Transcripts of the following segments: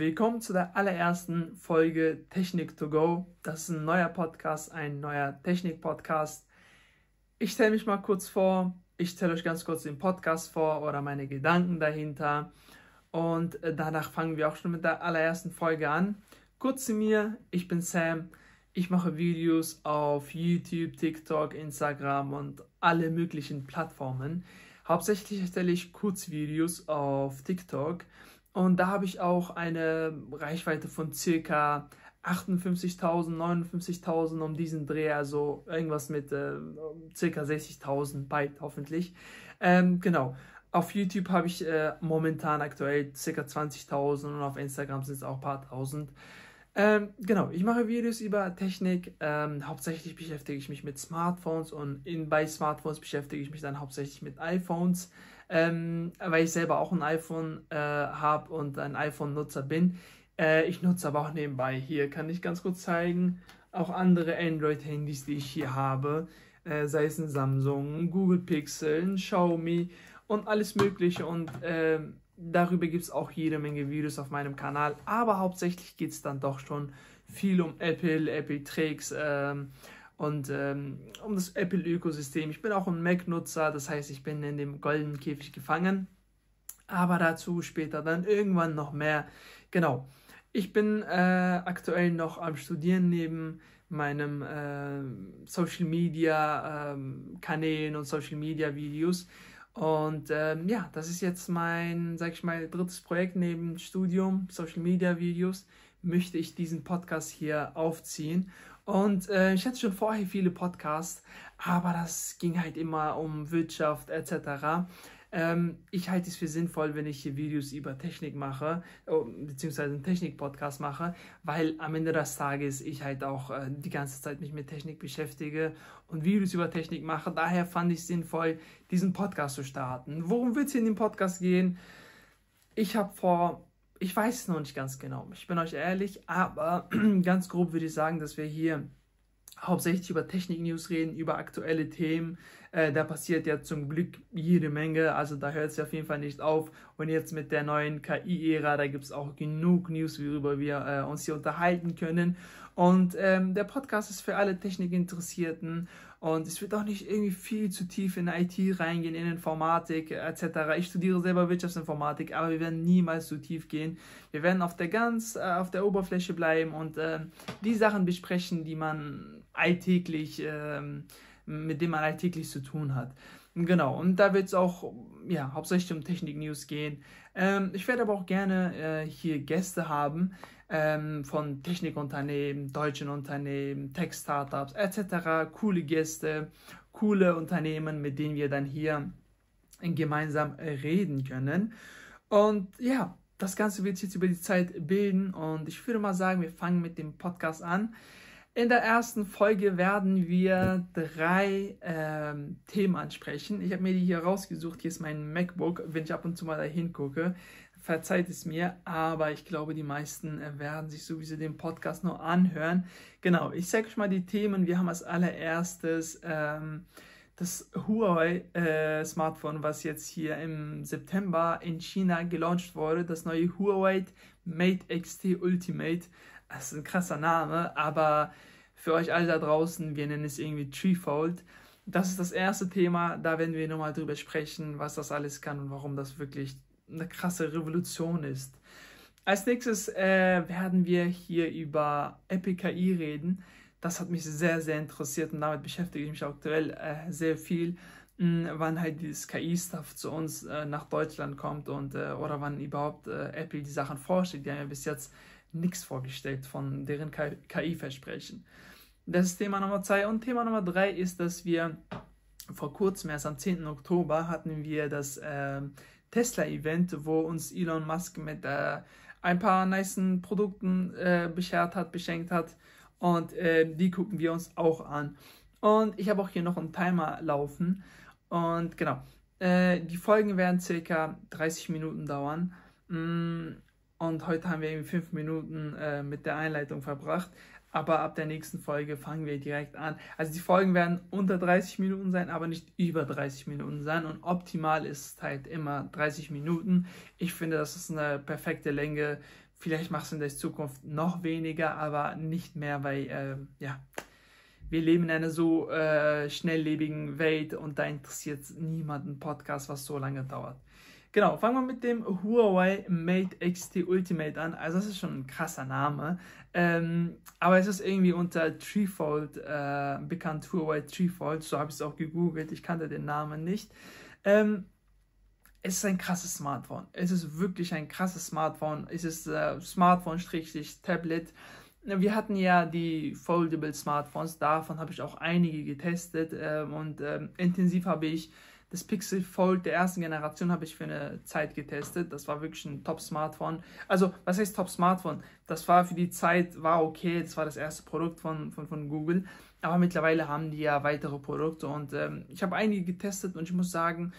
Willkommen zu der allerersten Folge Technik to go. Das ist ein neuer Podcast, ein neuer Technik-Podcast. Ich stelle mich mal kurz vor, ich stelle euch ganz kurz den Podcast vor oder meine Gedanken dahinter. Und äh, danach fangen wir auch schon mit der allerersten Folge an. Kurz zu mir, ich bin Sam. Ich mache Videos auf YouTube, TikTok, Instagram und alle möglichen Plattformen. Hauptsächlich erstelle ich Kurzvideos auf TikTok. Und da habe ich auch eine Reichweite von circa 58.000, 59.000 um diesen Dreh, also irgendwas mit äh, circa 60.000 Byte hoffentlich. Ähm, genau. Auf YouTube habe ich äh, momentan aktuell circa 20.000 und auf Instagram sind es auch ein paar tausend. Ähm, genau, ich mache Videos über Technik. Ähm, hauptsächlich beschäftige ich mich mit Smartphones und in, bei Smartphones beschäftige ich mich dann hauptsächlich mit iPhones ähm, weil ich selber auch ein iPhone äh, habe und ein iPhone-Nutzer bin. Äh, ich nutze aber auch nebenbei hier, kann ich ganz kurz zeigen, auch andere Android-Handys, die ich hier habe, äh, sei es ein Samsung, ein Google Pixel, ein Xiaomi und alles Mögliche. Und ähm, darüber gibt es auch jede Menge Videos auf meinem Kanal, aber hauptsächlich geht es dann doch schon viel um Apple, Apple Tricks. Ähm, und ähm, um das Apple-Ökosystem. Ich bin auch ein Mac-Nutzer, das heißt, ich bin in dem goldenen Käfig gefangen. Aber dazu später dann irgendwann noch mehr. Genau. Ich bin äh, aktuell noch am Studieren neben meinem äh, Social Media äh, Kanälen und Social Media Videos. Und ähm, ja, das ist jetzt mein, sag ich mal, drittes Projekt neben Studium, Social Media Videos. Möchte ich diesen Podcast hier aufziehen und äh, ich hatte schon vorher viele Podcasts, aber das ging halt immer um Wirtschaft etc. Ähm, ich halte es für sinnvoll, wenn ich hier Videos über Technik mache, äh, beziehungsweise einen Technik-Podcast mache, weil am Ende des Tages ich halt auch äh, die ganze Zeit mich mit Technik beschäftige und Videos über Technik mache. Daher fand ich es sinnvoll, diesen Podcast zu starten. Worum wird es in dem Podcast gehen? Ich habe vor ich weiß es noch nicht ganz genau. Ich bin euch ehrlich, aber ganz grob würde ich sagen, dass wir hier hauptsächlich über Technik-News reden, über aktuelle Themen. Äh, da passiert ja zum Glück jede Menge, also da hört es ja auf jeden Fall nicht auf. Und jetzt mit der neuen KI-Ära, da gibt es auch genug News, worüber wir äh, uns hier unterhalten können. Und ähm, der Podcast ist für alle Technikinteressierten und es wird auch nicht irgendwie viel zu tief in IT reingehen, in Informatik etc. Ich studiere selber Wirtschaftsinformatik, aber wir werden niemals zu tief gehen. Wir werden auf der ganz, äh, auf der Oberfläche bleiben und äh, die Sachen besprechen, die man alltäglich, äh, mit denen man alltäglich zu tun hat. Genau, und da wird es auch ja, hauptsächlich um Technik-News gehen. Ähm, ich werde aber auch gerne äh, hier Gäste haben ähm, von Technikunternehmen, deutschen Unternehmen, Tech-Startups etc. Coole Gäste, coole Unternehmen, mit denen wir dann hier gemeinsam reden können. Und ja, das Ganze wird sich jetzt über die Zeit bilden und ich würde mal sagen, wir fangen mit dem Podcast an. In der ersten Folge werden wir drei ähm, Themen ansprechen. Ich habe mir die hier rausgesucht. Hier ist mein MacBook, wenn ich ab und zu mal da hingucke verzeiht es mir, aber ich glaube, die meisten äh, werden sich sowieso den Podcast nur anhören. Genau, ich sage euch mal die Themen. Wir haben als allererstes ähm, das Huawei-Smartphone, äh, was jetzt hier im September in China gelauncht wurde, das neue Huawei Mate XT Ultimate. Das ist ein krasser Name, aber für euch alle da draußen, wir nennen es irgendwie Treefold. Das ist das erste Thema, da werden wir nochmal drüber sprechen, was das alles kann und warum das wirklich eine krasse Revolution ist. Als nächstes äh, werden wir hier über KI reden. Das hat mich sehr, sehr interessiert und damit beschäftige ich mich aktuell äh, sehr viel, mh, hm, wann halt dieses KI-Stuff zu uns äh, nach Deutschland kommt und äh, oder wann überhaupt äh, Apple die Sachen vorstellt. Die haben ja bis jetzt nichts vorgestellt von deren KI-Versprechen. Das ist Thema Nummer zwei. Und Thema Nummer drei ist, dass wir vor kurzem, erst am 10. Oktober, hatten wir das ähm, Tesla-Event, wo uns Elon Musk mit äh, ein paar nice Produkten äh, beschert hat, beschenkt hat. Und äh, die gucken wir uns auch an. Und ich habe auch hier noch einen Timer laufen. Und genau, äh, die Folgen werden circa 30 Minuten dauern. Mm, und heute haben wir eben 5 Minuten äh, mit der Einleitung verbracht. Aber ab der nächsten Folge fangen wir direkt an. Also die Folgen werden unter 30 Minuten sein, aber nicht über 30 Minuten sein. Und optimal ist halt immer 30 Minuten. Ich finde, das ist eine perfekte Länge. Vielleicht machst du in der Zukunft noch weniger, aber nicht mehr, weil äh, ja, wir leben in einer so äh, schnelllebigen Welt und da interessiert niemanden Podcast, was so lange dauert. Genau, fangen wir mit dem Huawei Mate XT Ultimate an. Also das ist schon ein krasser Name. Ähm, aber es ist irgendwie unter Treefold äh, bekannt, Huawei Treefold. So habe ich es auch gegoogelt. Ich kannte den Namen nicht. Ähm, es ist ein krasses Smartphone. Es ist wirklich ein krasses Smartphone. Es ist äh, Smartphone-Tablet. Wir hatten ja die Foldable Smartphones, davon habe ich auch einige getestet äh, und ähm, intensiv habe ich das Pixel Fold der ersten Generation habe ich für eine Zeit getestet. Das war wirklich ein Top-Smartphone. Also, was heißt Top-Smartphone? Das war für die Zeit, war okay, das war das erste Produkt von, von, von Google. Aber mittlerweile haben die ja weitere Produkte und ähm, ich habe einige getestet und ich muss sagen,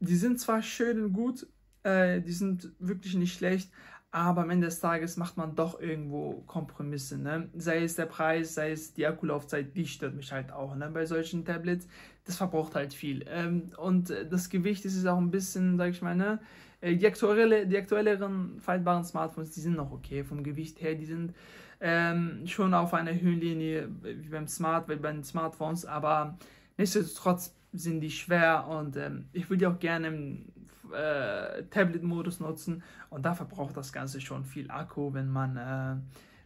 die sind zwar schön und gut, äh, die sind wirklich nicht schlecht, aber am Ende des Tages macht man doch irgendwo Kompromisse. Ne? Sei es der Preis, sei es die Akkulaufzeit, die stört mich halt auch ne? bei solchen Tablets. Das verbraucht halt viel. Ähm, und äh, das Gewicht ist auch ein bisschen, sag ich mal, ne? Äh, die, aktuelle, die aktuelleren faltbaren Smartphones, die sind noch okay vom Gewicht her, die sind ähm, schon auf einer Höhenlinie wie beim Smart, wie bei den Smartphones, aber nichtsdestotrotz sind die schwer und ähm, ich würde auch gerne äh, Tablet-Modus nutzen und da verbraucht das Ganze schon viel Akku, wenn man äh,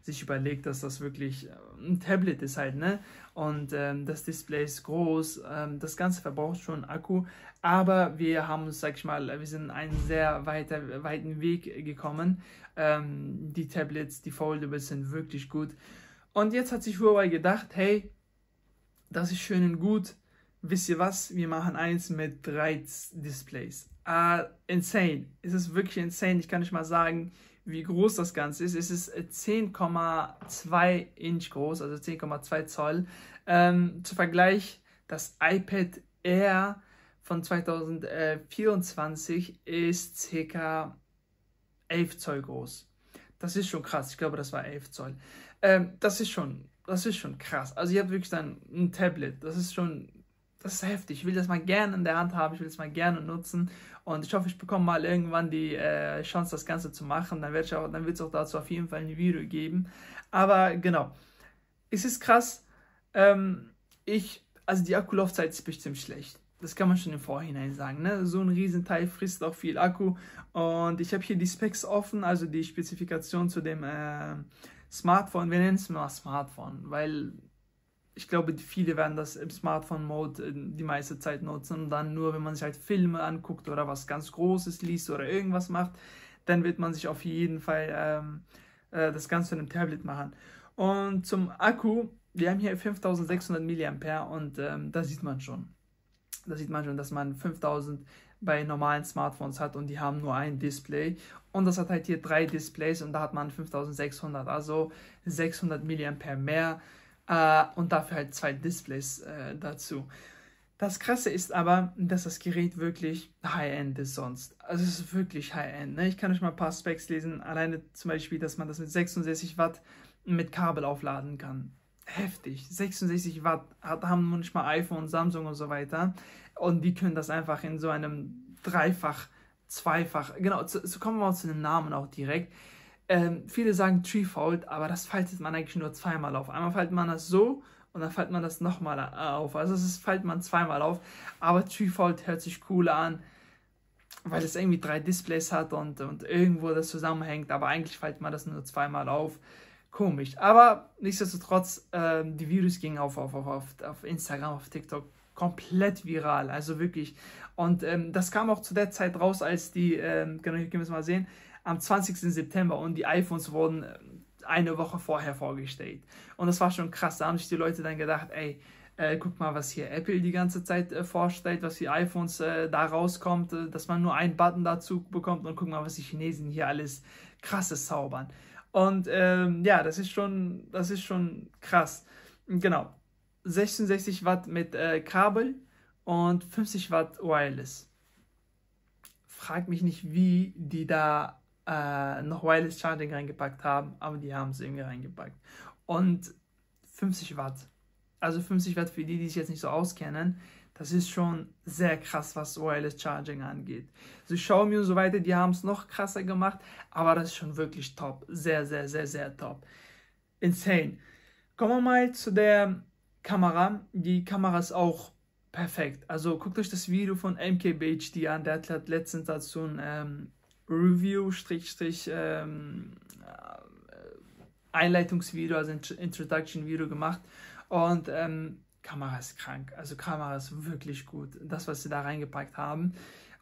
sich überlegt, dass das wirklich ähm, ein Tablet ist halt, ne? Und ähm, das Display ist groß, ähm, das Ganze verbraucht schon Akku, aber wir haben uns, sag ich mal, wir sind einen sehr weiter, weiten Weg gekommen. Ähm, die Tablets, die Foldables sind wirklich gut. Und jetzt hat sich Huawei gedacht, hey, das ist schön und gut, wisst ihr was, wir machen eins mit 3 Displays. Ah, insane. Es ist wirklich insane. Ich kann nicht mal sagen, wie groß das Ganze ist. Es ist 10,2 äh, Inch groß, also 10,2 Zoll. Ähm, zu Vergleich, das iPad Air von 2024 ist ca. 11 Zoll groß. Das ist schon krass. Ich glaube, das war 11 Zoll. Ähm, das ist schon, das ist schon krass. Also ihr habt wirklich dann ein Tablet. Das ist schon das ist heftig. Ich will das mal gerne in der Hand haben, ich will es mal gerne nutzen. Und ich hoffe, ich bekomme mal irgendwann die äh, Chance, das Ganze zu machen. Dann, wird es auch dazu auf jeden Fall ein Video geben. Aber genau, es ist krass. Ähm, ich, also die Akkulaufzeit ist bestimmt schlecht. Das kann man schon im Vorhinein sagen. Ne? So ein Riesenteil frisst auch viel Akku. Und ich habe hier die Specs offen, also die Spezifikation zu dem äh, Smartphone. Wir nennen es mal Smartphone, weil ich glaube, viele werden das im Smartphone-Mode äh, die meiste Zeit nutzen und dann nur, wenn man sich halt Filme anguckt oder was ganz Großes liest oder irgendwas macht, dann wird man sich auf jeden Fall ähm, äh, das Ganze in einem Tablet machen. Und zum Akku, wir haben hier 5600 mAh und ähm, da sieht man schon, da sieht man schon, dass man 5000 bei normalen Smartphones hat und die haben nur ein Display und das hat halt hier drei Displays und da hat man 5600, also 600 mAh mehr. Äh, und dafür halt zwei Displays äh, dazu. Das Krasse ist aber, dass das Gerät wirklich High-End ist sonst. Also es ist wirklich High-End. Ne? Ich kann euch mal ein paar Specs lesen. Alleine zum Beispiel, dass man das mit 66 Watt mit Kabel aufladen kann. Heftig. 66 Watt haben manchmal iPhone, Samsung und so weiter. Und die können das einfach in so einem Dreifach, Zweifach, genau, so kommen wir auch zu den Namen auch direkt ähm, viele sagen Tree aber das faltet man eigentlich nur zweimal auf. Einmal faltet man das so und dann faltet man das nochmal äh, auf. Also das ist, faltet man zweimal auf. Aber Tree hört sich cool an, weil es irgendwie drei Displays hat und, und irgendwo das zusammenhängt. Aber eigentlich faltet man das nur zweimal auf. Komisch. Aber nichtsdestotrotz, äh, die Videos gingen auf, auf, auf, auf Instagram, auf TikTok komplett viral. Also wirklich. Und ähm, das kam auch zu der Zeit raus, als die, ähm, genau, hier können wir es mal sehen, am 20. September und die iPhones wurden äh, eine Woche vorher vorgestellt. Und das war schon krass. Da haben sich die Leute dann gedacht, ey, äh, guck mal, was hier Apple die ganze Zeit äh, vorstellt, was die iPhones äh, da rauskommt, äh, dass man nur einen Button dazu bekommt und guck mal, was die Chinesen hier alles krasses zaubern. Und ähm, ja, das ist schon, das ist schon krass. Genau. 66 Watt mit äh, Kabel und 50 Watt Wireless. Frag mich nicht, wie die da äh, noch Wireless Charging reingepackt haben, aber die haben es irgendwie reingepackt. Und 50 Watt. Also 50 Watt für die, die sich jetzt nicht so auskennen, das ist schon sehr krass, was Wireless Charging angeht. So also Xiaomi und so weiter, die haben es noch krasser gemacht, aber das ist schon wirklich top. Sehr, sehr, sehr, sehr top. Insane. Kommen wir mal zu der Kamera. Die Kamera ist auch perfekt. Also guckt euch das Video von MKBHD an. Der hat letztens dazu ein ähm, Review, Strich, ähm, äh, Einleitungsvideo, also Introduction Video gemacht. Und ähm, Kamera ist krank. Also Kamera ist wirklich gut. Das, was sie da reingepackt haben.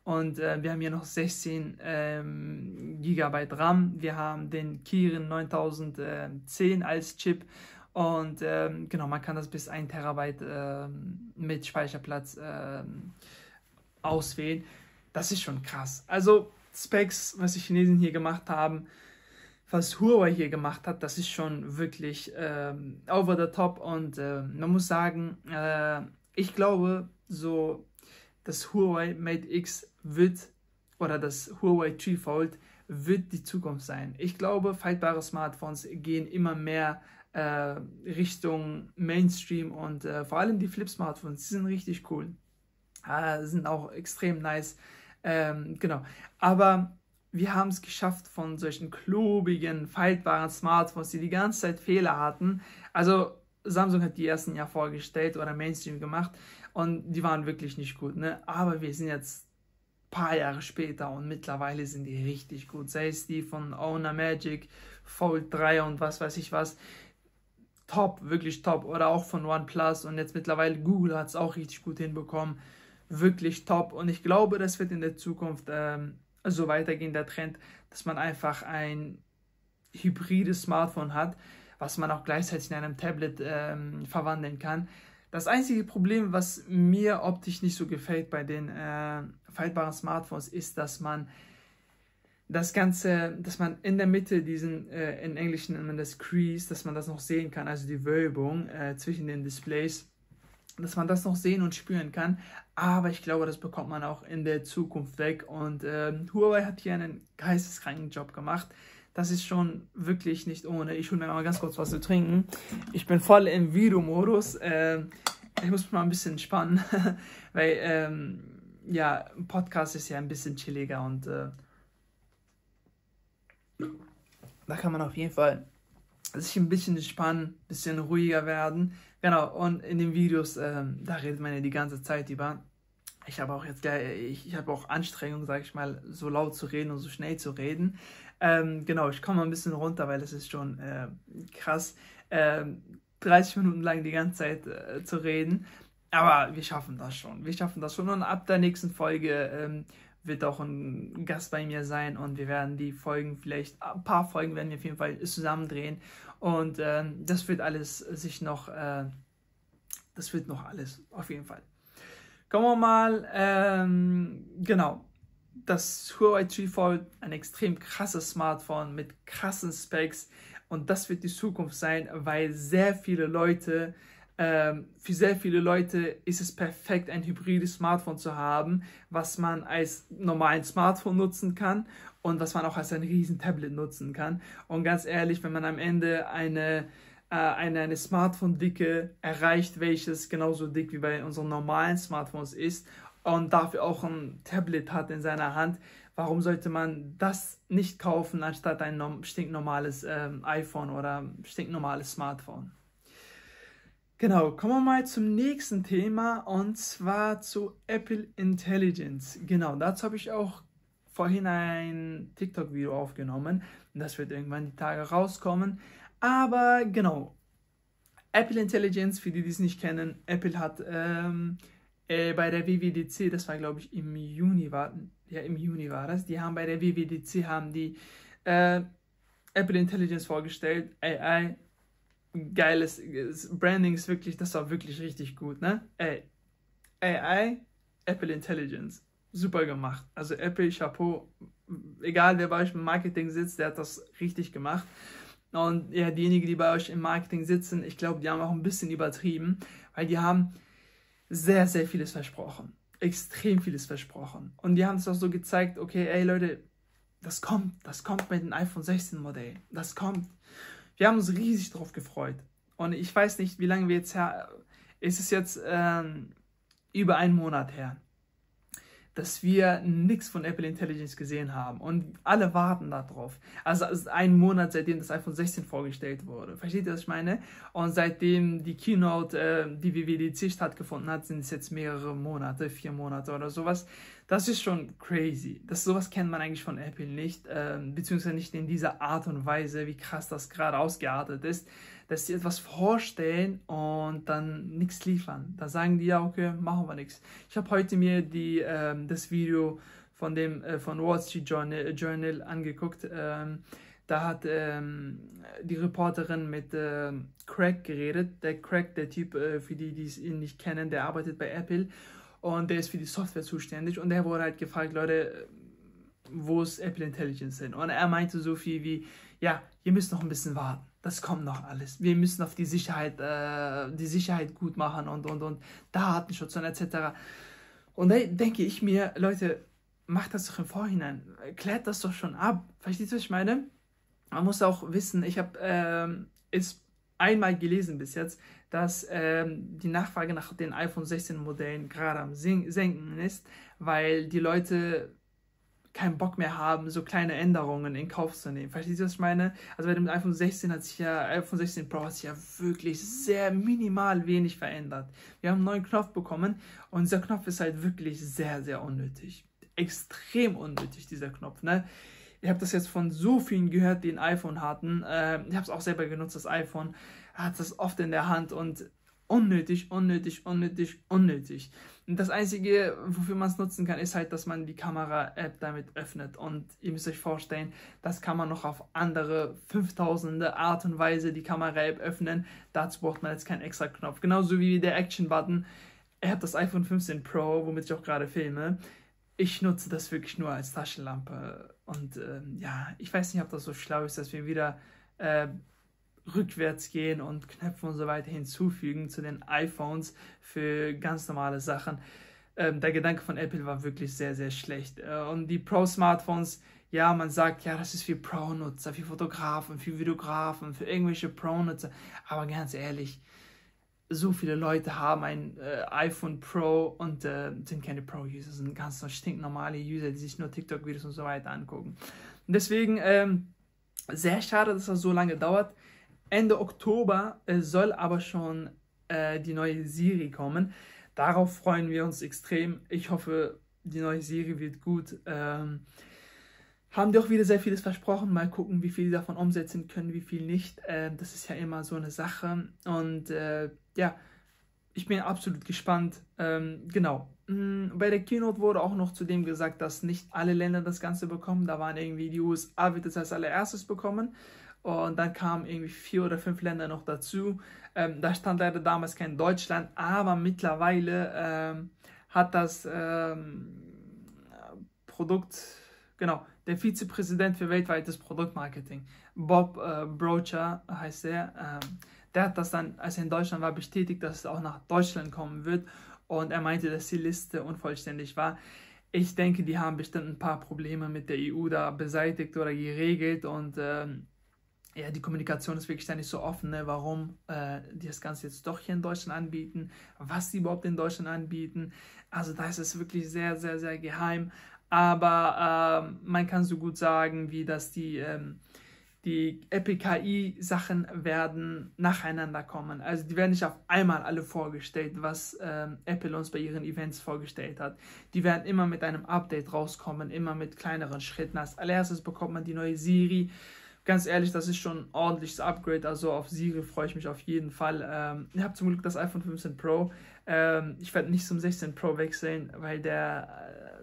Und äh, wir haben hier noch 16 ähm, GB RAM. Wir haben den Kirin 9010 ähm, als Chip. Und ähm, genau, man kann das bis 1 Terabyte äh, mit Speicherplatz äh, auswählen. Das ist schon krass. Also Specs, was die Chinesen hier gemacht haben, was Huawei hier gemacht hat, das ist schon wirklich äh, over the top. Und äh, man muss sagen, äh, ich glaube, so das Huawei Mate X wird oder das Huawei G Fold wird die Zukunft sein. Ich glaube, faltbare Smartphones gehen immer mehr äh, Richtung Mainstream und äh, vor allem die Flip-Smartphones, die sind richtig cool, äh, sind auch extrem nice. Ähm, genau. Aber wir haben es geschafft von solchen klobigen, faltbaren Smartphones, die die ganze Zeit Fehler hatten. Also Samsung hat die ersten ja vorgestellt oder Mainstream gemacht und die waren wirklich nicht gut. Ne? Aber wir sind jetzt ein paar Jahre später und mittlerweile sind die richtig gut. Sei es die von Owner Magic, Fold 3 und was weiß ich was. Top, wirklich top. Oder auch von OnePlus und jetzt mittlerweile Google hat es auch richtig gut hinbekommen wirklich top. Und ich glaube, das wird in der Zukunft ähm, so weitergehen, der Trend, dass man einfach ein hybrides Smartphone hat, was man auch gleichzeitig in einem Tablet ähm, verwandeln kann. Das einzige Problem, was mir optisch nicht so gefällt bei den äh, faltbaren Smartphones, ist, dass man das Ganze, dass man in der Mitte diesen, äh, in Englisch nennt man das Crease, dass man das noch sehen kann, also die Wölbung äh, zwischen den Displays dass man das noch sehen und spüren kann. Aber ich glaube, das bekommt man auch in der Zukunft weg. Und äh, Huawei hat hier einen geisteskranken Job gemacht. Das ist schon wirklich nicht ohne. Ich hole mir mal ganz kurz was zu trinken. Ich bin voll im Videomodus. Äh, ich muss mich mal ein bisschen entspannen, weil ähm, ja, Podcast ist ja ein bisschen chilliger und äh, da kann man auf jeden Fall sich ein bisschen entspannen, ein bisschen ruhiger werden. Genau, und in den Videos, ähm, da redet man ja die ganze Zeit über. Ich habe auch jetzt ich, ich habe auch Anstrengung, sage ich mal, so laut zu reden und so schnell zu reden. Ähm, genau, ich komme ein bisschen runter, weil es ist schon äh, krass, äh, 30 Minuten lang die ganze Zeit äh, zu reden. Aber wir schaffen das schon. Wir schaffen das schon. Und ab der nächsten Folge ähm, wird auch ein Gast bei mir sein und wir werden die Folgen vielleicht, ein paar Folgen werden wir auf jeden Fall zusammen drehen und ähm, das wird alles sich noch, äh, das wird noch alles, auf jeden Fall. Kommen wir mal, ähm, genau, das Huawei 3 Fold, ein extrem krasses Smartphone mit krassen Specs. Und das wird die Zukunft sein, weil sehr viele Leute, ähm, für sehr viele Leute ist es perfekt, ein hybrides Smartphone zu haben, was man als normalen Smartphone nutzen kann und was man auch als ein riesen Tablet nutzen kann. Und ganz ehrlich, wenn man am Ende eine äh, eine, eine Smartphone-Dicke erreicht, welches genauso dick wie bei unseren normalen Smartphones ist und dafür auch ein Tablet hat in seiner Hand, warum sollte man das nicht kaufen, anstatt ein stinknormales äh, iPhone oder stinknormales Smartphone? Genau, kommen wir mal zum nächsten Thema und zwar zu Apple Intelligence. Genau, dazu habe ich auch vorhin ein TikTok-Video aufgenommen. Das wird irgendwann die Tage rauskommen. Aber genau, Apple Intelligence, für die, die es nicht kennen, Apple hat ähm, äh, bei der WWDC, das war glaube ich im Juni, war, ja im Juni war das, die haben bei der WWDC, haben die äh, Apple Intelligence vorgestellt, AI, geiles Branding ist wirklich, das war wirklich richtig gut, ne? Äh, AI, Apple Intelligence super gemacht. Also Apple, Chapeau, egal wer bei euch im Marketing sitzt, der hat das richtig gemacht. Und ja, diejenigen, die bei euch im Marketing sitzen, ich glaube, die haben auch ein bisschen übertrieben, weil die haben sehr, sehr vieles versprochen. Extrem vieles versprochen. Und die haben es auch so gezeigt, okay, ey Leute, das kommt, das kommt mit dem iPhone 16 Modell. Das kommt. Wir haben uns riesig drauf gefreut. Und ich weiß nicht, wie lange wir jetzt her. Es ist jetzt ähm, über einen Monat her dass wir nichts von Apple Intelligence gesehen haben. Und alle warten darauf. Also ein Monat, seitdem das iPhone 16 vorgestellt wurde. Versteht ihr, was ich meine? Und seitdem die Keynote, äh, die WWDC stattgefunden hat, sind es jetzt mehrere Monate, vier Monate oder sowas. Das ist schon crazy. Das sowas kennt man eigentlich von Apple nicht, äh, beziehungsweise nicht in dieser Art und Weise, wie krass das gerade ausgeartet ist dass sie etwas vorstellen und dann nichts liefern. Da sagen die, ja, okay, machen wir nichts. Ich habe heute mir die, ähm, das Video von dem äh, von Wall Street Journal, äh, Journal angeguckt. Ähm, da hat ähm, die Reporterin mit äh, Craig geredet. Der Craig, der Typ, äh, für die, die ihn nicht kennen, der arbeitet bei Apple und der ist für die Software zuständig und der wurde halt gefragt, Leute, wo ist Apple Intelligence hin? Und er meinte so viel wie, ja, ihr müsst noch ein bisschen warten das kommt noch alles. Wir müssen auf die Sicherheit, äh, die Sicherheit gut machen und, und, und, Datenschutz und etc. Und da denke ich mir, Leute, macht das doch im Vorhinein, klärt das doch schon ab. Versteht ihr, was ich meine? Man muss auch wissen, ich habe ähm, es einmal gelesen bis jetzt, dass ähm, die Nachfrage nach den iPhone 16 Modellen gerade am Senken ist, weil die Leute keinen Bock mehr haben, so kleine Änderungen in Kauf zu nehmen. Verstehst du, was ich meine? Also bei dem iPhone 16 hat sich ja, iPhone 16 Pro hat sich ja wirklich sehr minimal wenig verändert. Wir haben einen neuen Knopf bekommen und dieser Knopf ist halt wirklich sehr, sehr unnötig. Extrem unnötig, dieser Knopf, ne? Ich habe das jetzt von so vielen gehört, die ein iPhone hatten. Äh, ich habe es auch selber genutzt, das iPhone. Hat das oft in der Hand und unnötig, unnötig, unnötig, unnötig. Das Einzige, wofür man es nutzen kann, ist halt, dass man die Kamera-App damit öffnet. Und ihr müsst euch vorstellen, das kann man noch auf andere 5000 er Art und Weise die Kamera-App öffnen. Dazu braucht man jetzt keinen extra Knopf. Genauso wie der Action-Button. Er hat das iPhone 15 Pro, womit ich auch gerade filme. Ich nutze das wirklich nur als Taschenlampe. Und ähm, ja, ich weiß nicht, ob das so schlau ist, dass wir wieder äh, rückwärts gehen und Knöpfe und so weiter hinzufügen zu den iPhones für ganz normale Sachen. Ähm, der Gedanke von Apple war wirklich sehr, sehr schlecht. Äh, und die Pro-Smartphones, ja, man sagt, ja, das ist für Pro-Nutzer, für Fotografen, für Videografen, für irgendwelche Pro-Nutzer. Aber ganz ehrlich, so viele Leute haben ein äh, iPhone Pro und äh, sind keine Pro-User, sind ganz stinknormale User, die sich nur TikTok-Videos und so weiter angucken. deswegen ähm, sehr schade, dass das so lange dauert. Ende Oktober äh, soll aber schon äh, die neue Serie kommen. Darauf freuen wir uns extrem. Ich hoffe, die neue Serie wird gut. Ähm, haben die auch wieder sehr vieles versprochen. Mal gucken, wie viel davon umsetzen können, wie viel nicht. Äh, das ist ja immer so eine Sache. Und äh, ja, ich bin absolut gespannt. Ähm, genau. Mm, bei der Keynote wurde auch noch zudem gesagt, dass nicht alle Länder das Ganze bekommen. Da waren irgendwie die USA, wird es als allererstes bekommen. Und dann kamen irgendwie vier oder fünf Länder noch dazu. Ähm, da stand leider damals kein Deutschland, aber mittlerweile ähm, hat das ähm, Produkt, genau, der Vizepräsident für weltweites Produktmarketing, Bob äh, Brocher heißt er, ähm, der hat das dann, als er in Deutschland war, bestätigt, dass es auch nach Deutschland kommen wird. Und er meinte, dass die Liste unvollständig war ich denke, die haben bestimmt ein paar Probleme mit der EU da beseitigt oder geregelt und ähm, ja, die Kommunikation ist wirklich da nicht so offen, ne? warum äh, die das Ganze jetzt doch hier in Deutschland anbieten, was sie überhaupt in Deutschland anbieten. Also da ist es wirklich sehr, sehr, sehr geheim. Aber ähm, man kann so gut sagen, wie dass die, ähm, die API-KI-Sachen werden nacheinander kommen. Also die werden nicht auf einmal alle vorgestellt, was ähm, Apple uns bei ihren Events vorgestellt hat. Die werden immer mit einem Update rauskommen, immer mit kleineren Schritten. Als allererstes bekommt man die neue Siri ganz ehrlich, das ist schon ein ordentliches Upgrade. Also auf Siege freue ich mich auf jeden Fall. Ähm, ich habe zum Glück das iPhone 15 Pro. Ähm, ich werde nicht zum 16 Pro wechseln, weil der,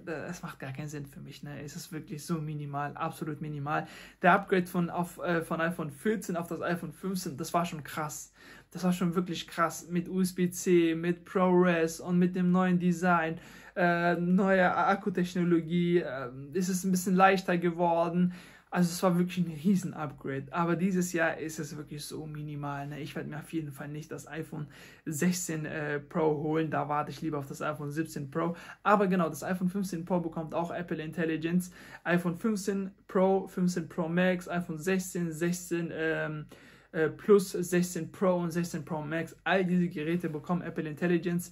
äh, der, das macht gar keinen Sinn für mich. Ne? Es ist wirklich so minimal, absolut minimal. Der Upgrade von, auf, äh, von iPhone 14 auf das iPhone 15, das war schon krass. Das war schon wirklich krass mit USB-C, mit ProRes und mit dem neuen Design, äh, neuer Akkutechnologie. Äh, ist es ein bisschen leichter geworden. Also es war wirklich ein riesen Upgrade. Aber dieses Jahr ist es wirklich so minimal. Ne? Ich werde mir auf jeden Fall nicht das iPhone 16 äh, Pro holen. Da warte ich lieber auf das iPhone 17 Pro. Aber genau, das iPhone 15 Pro bekommt auch Apple Intelligence. iPhone 15 Pro, 15 Pro Max, iPhone 16, 16 ähm, äh, Plus, 16 Pro und 16 Pro Max. All diese Geräte bekommen Apple Intelligence.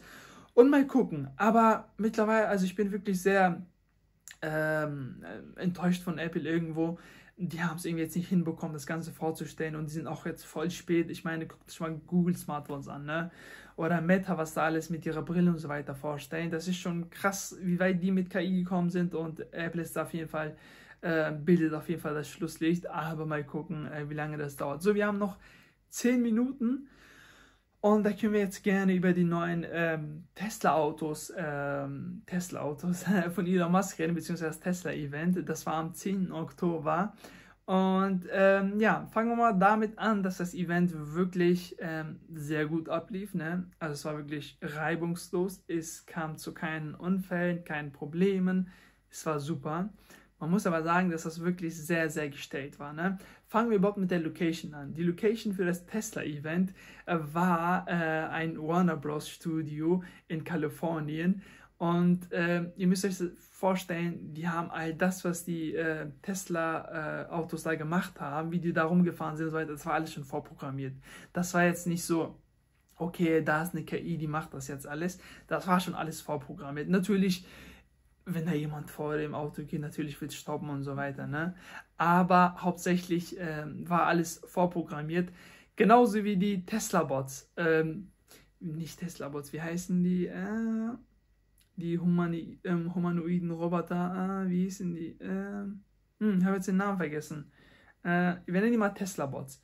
Und mal gucken. Aber mittlerweile, also ich bin wirklich sehr ähm, äh, enttäuscht von Apple irgendwo. Die haben es irgendwie jetzt nicht hinbekommen, das Ganze vorzustellen und die sind auch jetzt voll spät. Ich meine, guckt euch mal Google Smartphones an, ne? Oder Meta, was da alles mit ihrer Brille und so weiter vorstellen. Das ist schon krass, wie weit die mit KI gekommen sind und Apple ist da auf jeden Fall, äh, bildet auf jeden Fall das Schlusslicht. Aber mal gucken, äh, wie lange das dauert. So, wir haben noch 10 Minuten. Und da können wir jetzt gerne über die neuen ähm, Tesla-Autos, ähm, Tesla-Autos von Elon Musk reden, beziehungsweise das Tesla-Event. Das war am 10. Oktober. Und ähm, ja, fangen wir mal damit an, dass das Event wirklich ähm, sehr gut ablief. Ne? Also es war wirklich reibungslos. Es kam zu keinen Unfällen, keinen Problemen. Es war super. Man muss aber sagen, dass das wirklich sehr, sehr gestellt war. Ne? Fangen wir überhaupt mit der Location an. Die Location für das Tesla-Event äh, war äh, ein Warner Bros. Studio in Kalifornien. Und äh, ihr müsst euch vorstellen, die haben all das, was die äh, Tesla-Autos äh, da gemacht haben, wie die da rumgefahren sind und so weiter, das war alles schon vorprogrammiert. Das war jetzt nicht so, okay, da ist eine KI, die macht das jetzt alles. Das war schon alles vorprogrammiert. Natürlich wenn da jemand vor dem Auto geht, natürlich wird es stauben und so weiter. Ne? Aber hauptsächlich ähm, war alles vorprogrammiert. Genauso wie die Tesla-Bots. Ähm, nicht Tesla-Bots, wie heißen die? Äh, die Humani ähm, humanoiden Roboter. Äh, wie hießen die? Äh, hm, ich habe jetzt den Namen vergessen. Äh, wir nennen die mal Tesla-Bots.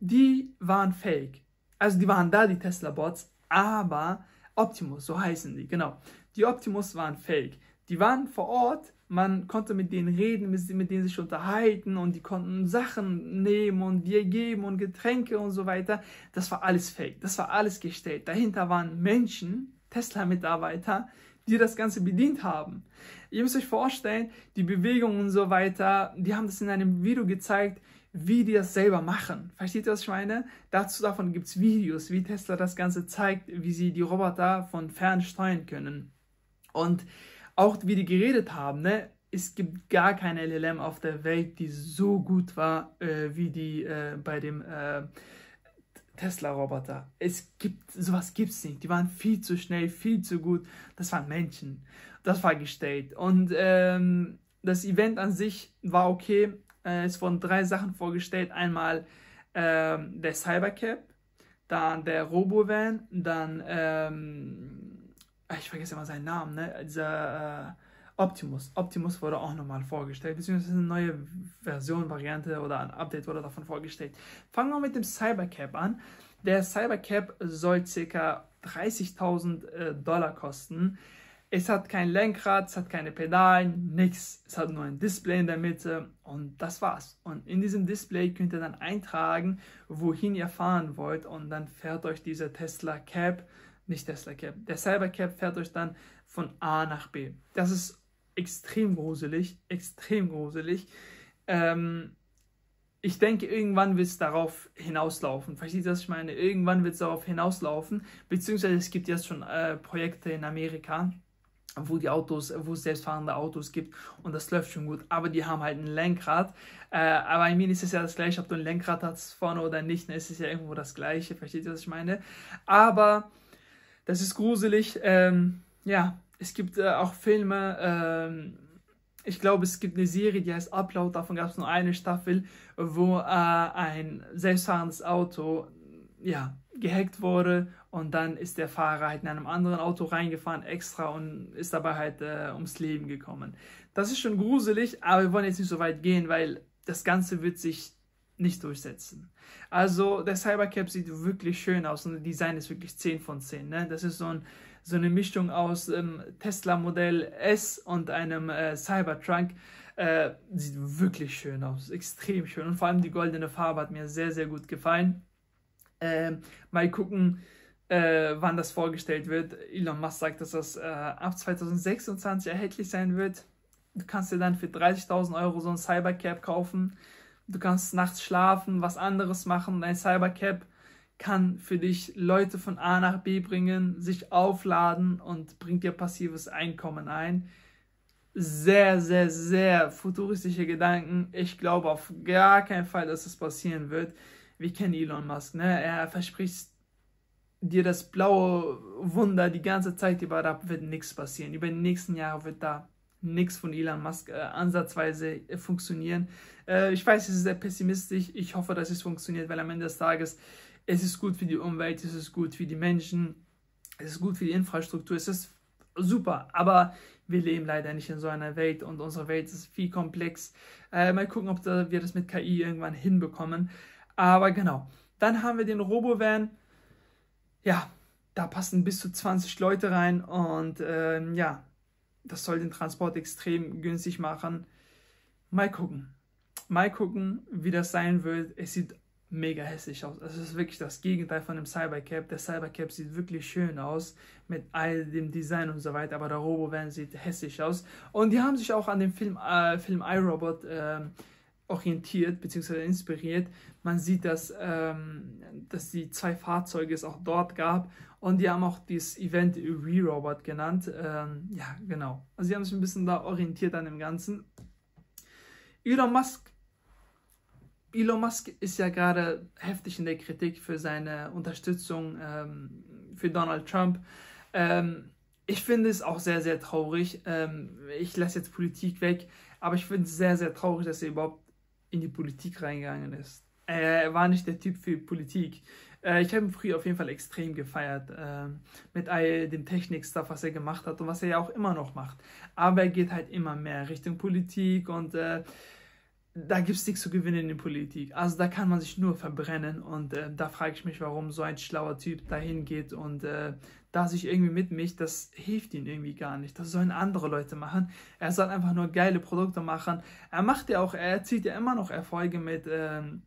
Die waren fake. Also die waren da, die Tesla-Bots. Aber Optimus, so heißen die, genau. Die Optimus waren fake. Die waren vor Ort, man konnte mit denen reden, mit, denen sich unterhalten und die konnten Sachen nehmen und dir geben und Getränke und so weiter. Das war alles fake, das war alles gestellt. Dahinter waren Menschen, Tesla-Mitarbeiter, die das Ganze bedient haben. Ihr müsst euch vorstellen, die Bewegung und so weiter, die haben das in einem Video gezeigt, wie die das selber machen. Versteht ihr, was ich meine? Dazu davon gibt es Videos, wie Tesla das Ganze zeigt, wie sie die Roboter von fern steuern können. Und auch wie die geredet haben, ne? es gibt gar keine LLM auf der Welt, die so gut war äh, wie die äh, bei dem äh, Tesla-Roboter. Es gibt, sowas gibt nicht. Die waren viel zu schnell, viel zu gut. Das waren Menschen. Das war gestellt. Und ähm, das Event an sich war okay. Äh, es wurden drei Sachen vorgestellt. Einmal ähm, der Cybercap, dann der Robovan, dann ähm, Ah, ich vergesse immer seinen Namen, ne? Dieser also, äh, Optimus. Optimus wurde auch nochmal vorgestellt, beziehungsweise eine neue Version, Variante oder ein Update wurde davon vorgestellt. Fangen wir mit dem Cybercap an. Der Cybercap soll ca. 30.000 äh, Dollar kosten. Es hat kein Lenkrad, es hat keine Pedalen, nichts. Es hat nur ein Display in der Mitte und das war's. Und in diesem Display könnt ihr dann eintragen, wohin ihr fahren wollt und dann fährt euch dieser Tesla Cap nicht Tesla Cap. Der Cyber Cab fährt euch dann von A nach B. Das ist extrem gruselig, extrem gruselig. Ähm, ich denke, irgendwann wird es darauf hinauslaufen. Versteht ihr, was ich meine? Irgendwann wird es darauf hinauslaufen. Beziehungsweise es gibt jetzt schon äh, Projekte in Amerika, wo die Autos, wo es selbstfahrende Autos gibt und das läuft schon gut, aber die haben halt ein Lenkrad. Äh, aber im mir ist es ja das gleiche, ob du ein Lenkrad hast vorne oder nicht, ne? es ist ja irgendwo das gleiche, versteht ihr, was ich meine? Aber das ist gruselig. Ähm, ja, es gibt äh, auch Filme. Ähm, ich glaube, es gibt eine Serie, die heißt Upload. Davon gab es nur eine Staffel, wo äh, ein selbstfahrendes Auto ja, gehackt wurde und dann ist der Fahrer halt in einem anderen Auto reingefahren extra und ist dabei halt äh, ums Leben gekommen. Das ist schon gruselig, aber wir wollen jetzt nicht so weit gehen, weil das Ganze wird sich nicht durchsetzen. Also der Cybercap sieht wirklich schön aus und das Design ist wirklich 10 von 10. Ne? Das ist so, ein, so eine Mischung aus ähm, Tesla Modell S und einem äh, Cybertruck. Äh, sieht wirklich schön aus, extrem schön. Und vor allem die goldene Farbe hat mir sehr, sehr gut gefallen. Äh, mal gucken, äh, wann das vorgestellt wird. Elon Musk sagt, dass das äh, ab 2026 erhältlich sein wird. Du kannst dir dann für 30.000 Euro so ein Cybercap kaufen. Du kannst nachts schlafen, was anderes machen. Dein Cybercap kann für dich Leute von A nach B bringen, sich aufladen und bringt dir passives Einkommen ein. Sehr, sehr, sehr futuristische Gedanken. Ich glaube auf gar keinen Fall, dass das passieren wird. Wir kennen Elon Musk, ne? Er verspricht dir das blaue Wunder die ganze Zeit über, da wird nichts passieren. Über die nächsten Jahre wird da nichts von Elon Musk äh, ansatzweise äh, funktionieren. Äh, ich weiß, es ist sehr pessimistisch. Ich hoffe, dass es funktioniert, weil am Ende des Tages es ist gut für die Umwelt, es ist gut für die Menschen, es ist gut für die Infrastruktur, es ist super. Aber wir leben leider nicht in so einer Welt und unsere Welt ist viel komplex. Äh, mal gucken, ob da, wir das mit KI irgendwann hinbekommen. Aber genau. Dann haben wir den Robovan. Ja, da passen bis zu 20 Leute rein und ähm, ja, das soll den Transport extrem günstig machen. Mal gucken. Mal gucken, wie das sein wird. Es sieht mega hässlich aus. Also es ist wirklich das Gegenteil von dem Cybercap. Der Cybercap sieht wirklich schön aus mit all dem Design und so weiter, aber der Robovan sieht hässlich aus. Und die haben sich auch an dem Film, äh, Film iRobot äh, orientiert bzw. inspiriert. Man sieht, dass, ähm, dass die zwei Fahrzeuge es auch dort gab und die haben auch dieses Event Re-Robot genannt. Ähm, ja, genau. Also sie haben sich ein bisschen da orientiert an dem Ganzen. Elon Musk. Elon Musk ist ja gerade heftig in der Kritik für seine Unterstützung ähm, für Donald Trump. Ähm, ich finde es auch sehr, sehr traurig. Ähm, ich lasse jetzt Politik weg, aber ich finde es sehr, sehr traurig, dass er überhaupt in die Politik reingegangen ist. Er war nicht der Typ für Politik. Äh, ich habe ihn früher auf jeden Fall extrem gefeiert äh, mit all dem Technik-Stuff, was er gemacht hat und was er ja auch immer noch macht. Aber er geht halt immer mehr Richtung Politik und äh, da gibt es nichts zu gewinnen in der Politik. Also da kann man sich nur verbrennen und äh, da frage ich mich, warum so ein schlauer Typ dahin geht und äh, da sich irgendwie mit mich, das hilft ihm irgendwie gar nicht. Das sollen andere Leute machen. Er soll einfach nur geile Produkte machen. Er macht ja auch, er erzielt ja immer noch Erfolge mit ähm,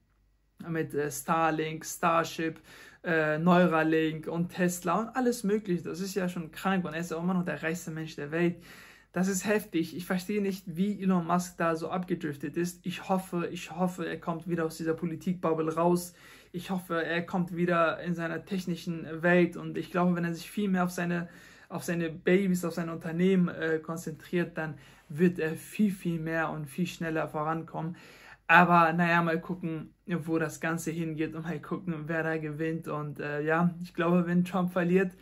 mit äh, Starlink, Starship, äh, Neuralink und Tesla und alles mögliche. Das ist ja schon krank und er ist auch immer noch der reichste Mensch der Welt. Das ist heftig. Ich verstehe nicht, wie Elon Musk da so abgedriftet ist. Ich hoffe, ich hoffe, er kommt wieder aus dieser Politikbubble raus. Ich hoffe, er kommt wieder in seiner technischen Welt. Und ich glaube, wenn er sich viel mehr auf seine, auf seine Babys, auf sein Unternehmen äh, konzentriert, dann wird er viel, viel mehr und viel schneller vorankommen. Aber naja, mal gucken, wo das Ganze hingeht und mal gucken, wer da gewinnt. Und äh, ja, ich glaube, wenn Trump verliert,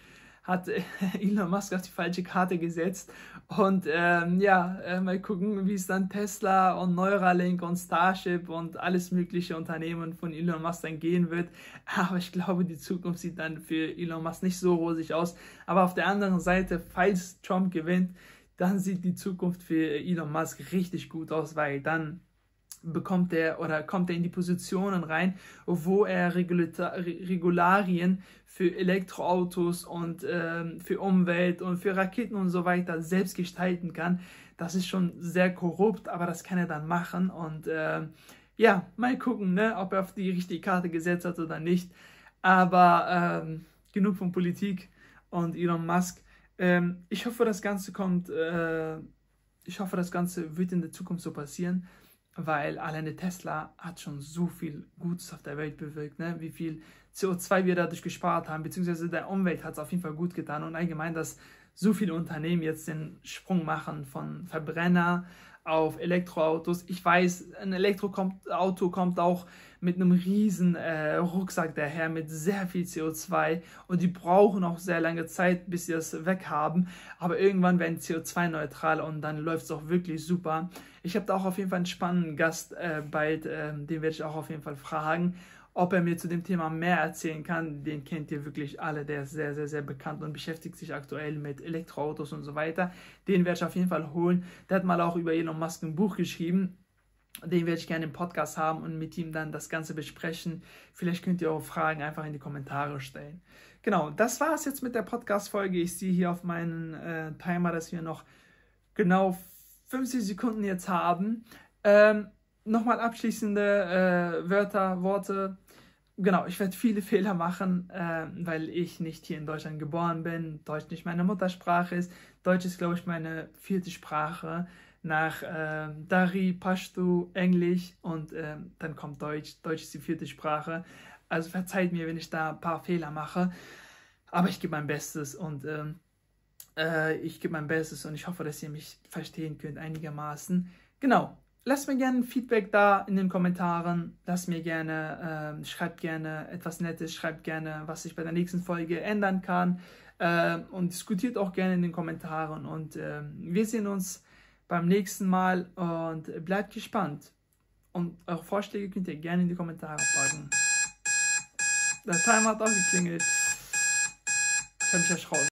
hat äh, Elon Musk auf die falsche Karte gesetzt. Und ähm, ja, äh, mal gucken, wie es dann Tesla und Neuralink und Starship und alles mögliche Unternehmen von Elon Musk dann gehen wird. Aber ich glaube, die Zukunft sieht dann für Elon Musk nicht so rosig aus. Aber auf der anderen Seite, falls Trump gewinnt, dann sieht die Zukunft für Elon Musk richtig gut aus, weil dann bekommt er oder kommt er in die Positionen rein, wo er Regularien für Elektroautos und ähm, für Umwelt und für Raketen und so weiter selbst gestalten kann. Das ist schon sehr korrupt, aber das kann er dann machen und äh, ja, mal gucken, ne, ob er auf die richtige Karte gesetzt hat oder nicht. Aber ähm, genug von Politik und Elon Musk. Ähm, ich hoffe, das Ganze kommt, äh, ich hoffe, das Ganze wird in der Zukunft so passieren weil alleine Tesla hat schon so viel Gutes auf der Welt bewirkt, ne? wie viel CO2 wir dadurch gespart haben, beziehungsweise der Umwelt hat es auf jeden Fall gut getan und allgemein, dass so viele Unternehmen jetzt den Sprung machen von Verbrenner auf Elektroautos. Ich weiß, ein Elektroauto kommt auch mit einem riesen äh, Rucksack daher, mit sehr viel CO2 und die brauchen auch sehr lange Zeit, bis sie das weg haben. Aber irgendwann werden CO2-neutral und dann läuft es auch wirklich super. Ich habe da auch auf jeden Fall einen spannenden Gast äh, bald, äh, den werde ich auch auf jeden Fall fragen ob er mir zu dem Thema mehr erzählen kann, den kennt ihr wirklich alle, der ist sehr, sehr, sehr bekannt und beschäftigt sich aktuell mit Elektroautos und so weiter. Den werde ich auf jeden Fall holen. Der hat mal auch über Elon Musk ein Buch geschrieben den werde ich gerne im Podcast haben und mit ihm dann das Ganze besprechen. Vielleicht könnt ihr eure Fragen einfach in die Kommentare stellen. Genau, das war es jetzt mit der Podcast-Folge. Ich sehe hier auf meinen äh, Timer, dass wir noch genau 50 Sekunden jetzt haben. Ähm, Nochmal abschließende äh, Wörter, Worte. Genau, ich werde viele Fehler machen, äh, weil ich nicht hier in Deutschland geboren bin, Deutsch nicht meine Muttersprache ist. Deutsch ist, glaube ich, meine vierte Sprache nach äh, Dari, Pashto, Englisch und äh, dann kommt Deutsch. Deutsch ist die vierte Sprache. Also verzeiht mir, wenn ich da ein paar Fehler mache, aber ich gebe mein Bestes und ähm, äh, ich gebe mein Bestes und ich hoffe, dass ihr mich verstehen könnt einigermaßen. Genau. Lasst mir gerne Feedback da in den Kommentaren. Lasst mir gerne, ähm, schreibt gerne etwas Nettes, schreibt gerne, was ich bei der nächsten Folge ändern kann. Ähm, und diskutiert auch gerne in den Kommentaren. Und wir sehen uns beim nächsten Mal und bleibt gespannt. Und eure Vorschläge könnt ihr gerne in die Kommentare fragen. Der Timer hat auch geklingelt. Ich habe mich erschrocken.